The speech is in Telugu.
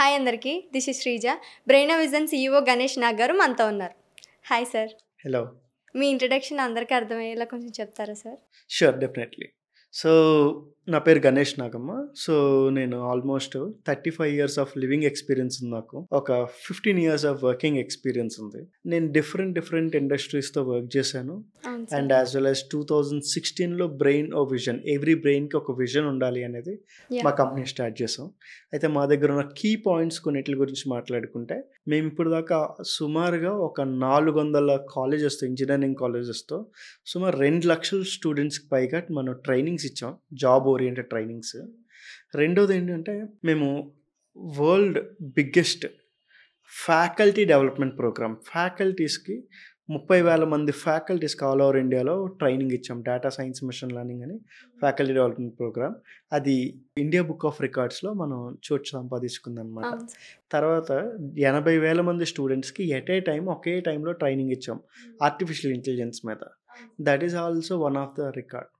హాయ్ అందరికీ this is Sreeja brain vision CEO Ganesh Nag గారు మనతో ఉన్నారు హాయ్ సార్ హలో మీ ఇంట్రడక్షన్ అందరికీ అర్థమయ్యేలా కొంచెం చెప్తారా సార్ షూర్ డెఫినెట్లీ సో నా పేరు గణేష్ నాగమ్మ సో నేను almost thirty five years of living experience ఉంది నాకు ఒక fifteen years of working experience ఉంది నేను డిఫరెంట్ డిఫరెంట్ ఇండస్ట్రీస్తో వర్క్ చేశాను and as well as two thousand సిక్స్టీన్లో బ్రెయిన్ ఓ విజన్ ఎవ్రీ బ్రెయిన్కి ఒక విజన్ ఉండాలి అనేది మా కంపెనీ స్టార్ట్ చేసాం అయితే మా దగ్గర ఉన్న కీ పాయింట్స్ కొన్నిటి గురించి మాట్లాడుకుంటే మేము ఇప్పుడు దాకా సుమారుగా ఒక నాలుగు వందల కాలేజెస్ ఇంజనీరింగ్ కాలేజెస్తో సుమారు రెండు లక్షల స్టూడెంట్స్కి పైగా మనం ట్రైనింగ్స్ ఇచ్చాం జాబ్ ఓరియంటెడ్ ట్రైనింగ్స్ రెండోది ఏంటంటే మేము world biggest faculty development programme ఫ్యాకల్టీస్కి ముప్పై వేల మంది ఫ్యాకల్టీస్ ఆల్ ఓవర్ ఇండియాలో ట్రైనింగ్ ఇచ్చాం డేటా సైన్స్ మిషన్ లెర్నింగ్ అని ఫ్యాకల్టీ డెవలప్మెంట్ ప్రోగ్రామ్ అది ఇండియా బుక్ ఆఫ్ రికార్డ్స్లో మనం చోటు సంపాదించుకుందనమాట తర్వాత ఎనభై వేల మంది స్టూడెంట్స్కి ఎట్ ఏ టైం ఒకే టైంలో ట్రైనింగ్ ఇచ్చాం ఆర్టిఫిషియల్ ఇంటెలిజెన్స్ మీద that is also one of the record